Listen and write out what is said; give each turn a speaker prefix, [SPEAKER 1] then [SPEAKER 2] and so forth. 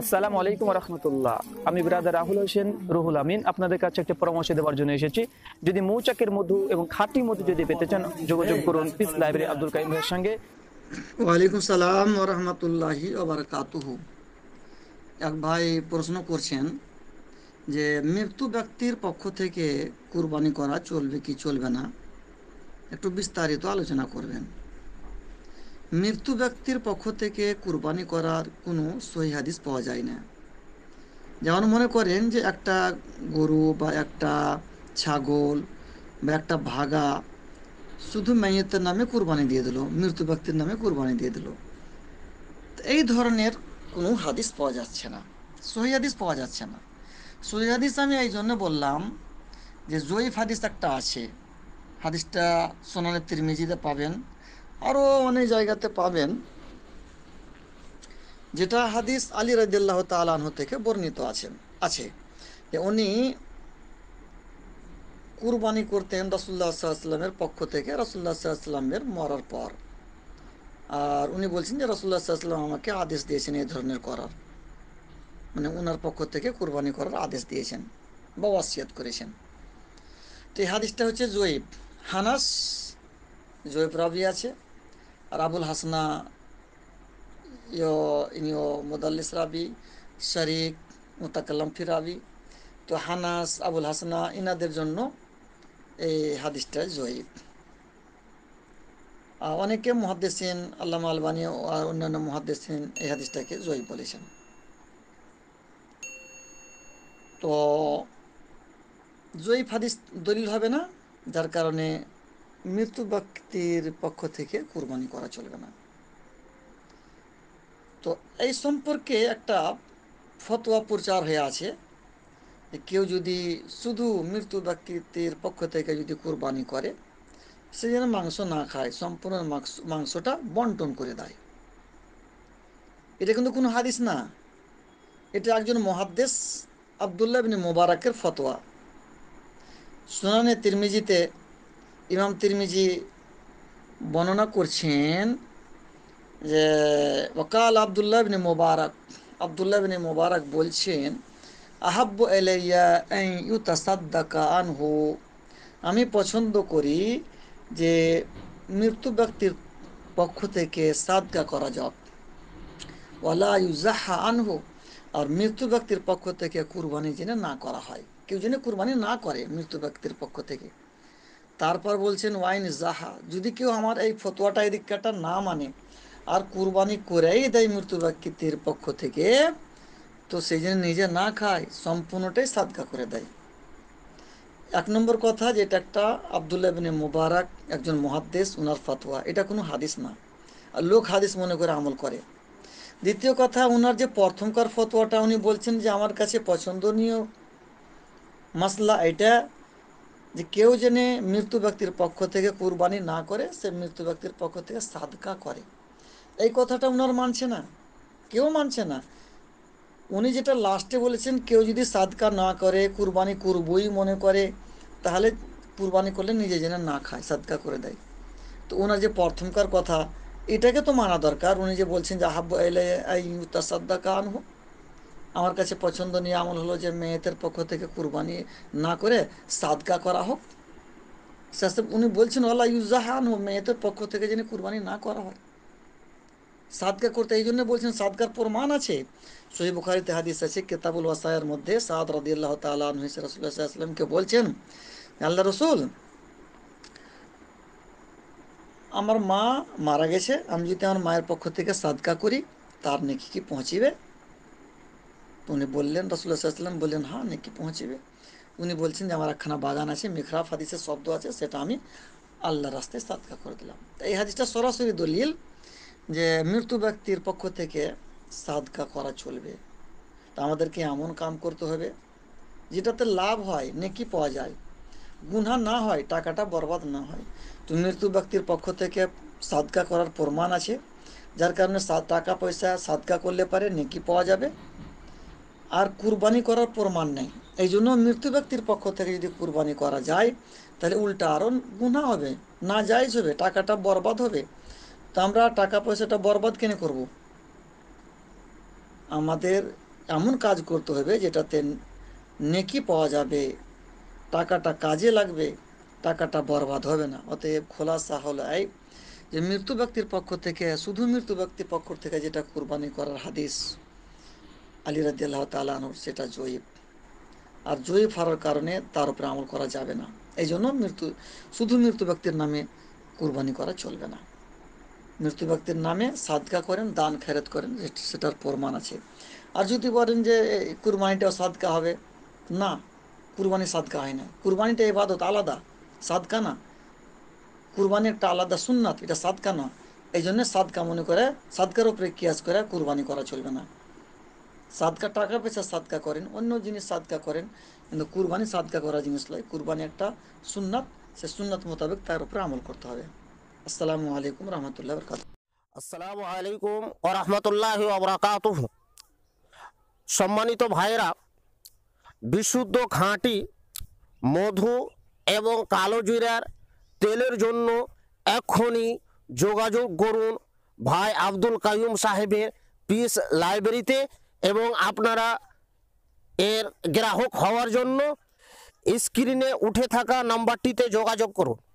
[SPEAKER 1] আসসালাম আলাইকুম রহমতুল্লাহ আমি ব্রাদার রাহুল হোসেন রুহুল আমিন আপনাদের কাছে একটা পরামর্শ দেওয়ার জন্য এসেছি যদি মৌচাকের মধু এবং খাঁটি মধু যদি পেতে চান যোগাযোগ করুন পিস লাইব্রেরি আব্দুল কাইমের সঙ্গে ওয়ালাইকুম সালাম রহমতুল্লাহি এক ভাই প্রশ্ন করছেন যে মৃত্যু ব্যক্তির পক্ষ থেকে কুরবানি করা চলবে কি চলবে না একটু বিস্তারিত আলোচনা করবেন মৃত্যু ব্যক্তির পক্ষ থেকে কুরবানি করার কোনো সহিহাদিস পাওয়া যায় না যেমন মনে করেন যে একটা গরু বা একটা ছাগল বা একটা ভাগা শুধু মেয়েতের নামে কুরবানি দিয়ে দিল মৃত্যু ব্যক্তির নামে কুরবানি দিয়ে দিল এই ধরনের কোনো হাদিস পাওয়া যাচ্ছে না সহিহাদিস পাওয়া যাচ্ছে না সহিহাদিস আমি এই জন্য বললাম যে জয়ীফ হাদিস একটা আছে হাদিসটা সোনালের তিরমিজিতে পাবেন আরও অনেক জায়গাতে পাবেন যেটা হাদিস আলী রাজ্লাহ তালাহ থেকে বর্ণিত আছেন আছে যে উনি কুরবানি করতেন রসুল্লাহ সাল্লামের পক্ষ থেকে রসুল্লাহ সাল্লামের মরার পর আর উনি বলছেন যে রসুল্লাহ সাল্লাম আমাকে আদেশ দিয়েছেন এই ধরনের করার মানে ওনার পক্ষ থেকে কুরবানি করার আদেশ দিয়েছেন বা ওয়াসিয়াত করেছেন তো এই হাদিসটা হচ্ছে জয়ীব হানাস জয়ীব রাবি আছে রাবুল হাসনা ইয়ো ইনিও মুদাল্লিস রাবি শরিক মোতাকাল্লাম ফিরাবি তো হানাস আবুল হাসনা ইনাদের জন্য এই হাদিসটা জয়ীব অনেকে মহাদ্দেসিন আল্লামা আলবানি আর অন্যান্য মহাদ্দেসিন এই হাদিসটাকে জয়ী বলেছেন তো জয়ীফ হাদিস দলিল হবে না যার কারণে মৃত্যু ব্যক্তির পক্ষ থেকে কোরবানি করা চলবে না তো এই সম্পর্কে একটা ফতোয়া প্রচার হয়ে আছে কেউ যদি শুধু মৃত্যু ব্যক্তির পক্ষ থেকে যদি কোরবানি করে সে যেন মাংস না খায় সম্পূর্ণ মাংস মাংসটা বন্টন করে দেয় এটা কিন্তু কোনো হাদিস না এটা একজন মহাদ্দেশ আবদুল্লাহ বিন মোবারকের ফতোয়া সুনানে তিরমিজিতে ইমাম তিরমিজি বর্ণনা করছেন যে ওকাল আবদুল্লাহ বিন মোবারক আবদুল্লাহ বিন মোবারক বলছেন আহাব্ব এলাইয়া আনহু আমি পছন্দ করি যে মৃত্যু ব্যক্তির পক্ষ থেকে সাদগা করা যাক ওয়ালা ইউজাহা আনহু আর মৃত্যু ব্যক্তির পক্ষ থেকে কুরবানি যেন না করা হয় কেউ যেন কুরবানি না করে মৃত্যু ব্যক্তির পক্ষ থেকে তারপর বলছেন ওয়াইন জাহা যদি কেউ আমার এই ফতোয়াটা এই দিকটা না মানে আর কুরবানি করেই দেয় মৃত্যু ব্যক্তির পক্ষ থেকে তো সেই জন্য নিজে না খায় সম্পূর্ণটাই সাদকা করে দেয় এক নম্বর কথা যে এটা একটা আবদুল্লাহ বিন মুবারক একজন মহাদ্দেশ ওনার ফতোয়া এটা কোনো হাদিস না আর লোক হাদিস মনে করে আমল করে দ্বিতীয় কথা ওনার যে প্রথমকার ফতোয়াটা উনি বলছেন যে আমার কাছে পছন্দনীয় মশলা এটা যে কেউ জেনে মৃত্যু ব্যক্তির পক্ষ থেকে কুরবানি না করে সে মৃত্যু ব্যক্তির পক্ষ থেকে সাদকা করে এই কথাটা ওনার মানছে না কেউ মানছে না উনি যেটা লাস্টে বলেছেন কেউ যদি সাদকা না করে কুরবানি করবই মনে করে তাহলে কুরবানি করলে নিজে জেনে না খায় সাদকা করে দেয় তো ওনার যে প্রথমকার কথা এটাকে তো মানা দরকার উনি যে বলছেন যে আহাব এলে সাদ্দা কান হোক আমার কাছে পছন্দনীয় আমল হলো যে মেয়েদের পক্ষ থেকে কুরবানি না করে সাদকা করা হোক সে উনি বলছেন আল্লাহ ইউজাহান ও মেয়েদের পক্ষ থেকে যেন কুরবানি না করা হয় সাদকা করতে এই জন্য বলছেন সাদকার প্রমাণ আছে সহি বুখারি তেহাদিস আছে কেতাবুল ওয়াসায়ের মধ্যে সাদ আল্লাহ তাল্লাহ রসুল্লাহামকে বলছেন আল্লাহ রসুল আমার মা মারা গেছে আমি যদি আমার মায়ের পক্ষ থেকে সাদকা করি তার নাকি কি পৌঁছিবে উনি বললেন রসুল্লা সাল্লাম বললেন হ্যাঁ নাকি পৌঁছিবে উনি বলছেন যে আমার একখানা বাগান আছে মেখরাফ হাদিসের শব্দ আছে সেটা আমি আল্লাহ রাস্তায় সাতকা করে দিলাম এই হাদিসটা সরাসরি দলিল যে মৃত্যু ব্যক্তির পক্ষ থেকে সাদকা করা চলবে তো আমাদেরকে এমন কাম করতে হবে যেটাতে লাভ হয় নেকি পাওয়া যায় গুনহা না হয় টাকাটা বরবাদ না হয় তো মৃত্যু ব্যক্তির পক্ষ থেকে সাদকা করার প্রমাণ আছে যার কারণে টাকা পয়সা সাদকা করলে পারে নেকি পাওয়া যাবে আর কুরবানি করার প্রমাণ নেই এই জন্য মৃত্যু ব্যক্তির পক্ষ থেকে যদি কুরবানি করা যায় তাহলে উল্টা আরও গুণা হবে না যাইজ হবে টাকাটা বরবাদ হবে তো আমরা টাকা পয়সাটা বরবাদ কেন করব আমাদের এমন কাজ করতে হবে যেটাতে নেকি পাওয়া যাবে টাকাটা কাজে লাগবে টাকাটা বরবাদ হবে না অতএব খোলাসা হলো এই যে মৃত্যু ব্যক্তির পক্ষ থেকে শুধু মৃত্যু ব্যক্তির পক্ষ থেকে যেটা কোরবানি করার হাদিস আলী আল্লাহ তালাহর সেটা জয়ীব আর জয়ীব হারার কারণে তার উপরে আমল করা যাবে না এই জন্য মৃত্যু শুধু মৃত্যু ব্যক্তির নামে কুরবানি করা চলবে না মৃত্যু ব্যক্তির নামে সাদকা করেন দান খেরত করেন সেটার প্রমাণ আছে আর যদি বলেন যে কুরবানিটাও সাদকা হবে না কুরবানি সাদকা হয় না কুরবানিটা এবাদত আলাদা সাদকা না কুরবানি একটা আলাদা সুন্নাত এটা সাদকা না এই জন্য সাদকা মনে করে সাদকার উপরে কিয়াস করে কুরবানি করা চলবে না সাদকা টাকা পয়সা সাদকা করেন অন্য জিনিস সাদকা করেন কিন্তু কুরবানি সাদকা করা জিনিস নয় কুরবানি একটা সুন্নাত সে সুন্নাত মোতাবেক তার উপরে আমল করতে হবে আসসালামু আলাইকুম রহমতুল্লাহ বরকাত আসসালামু আলাইকুম ও রহমতুল্লাহ বরকাত সম্মানিত ভাইরা বিশুদ্ধ খাঁটি মধু এবং কালো জিরার তেলের জন্য এখনই যোগাযোগ করুন ভাই আব্দুল কাইম সাহেবের পিস লাইব্রেরিতে এবং আপনারা এর গ্রাহক হওয়ার জন্য স্ক্রিনে উঠে থাকা নাম্বারটিতে যোগাযোগ করুন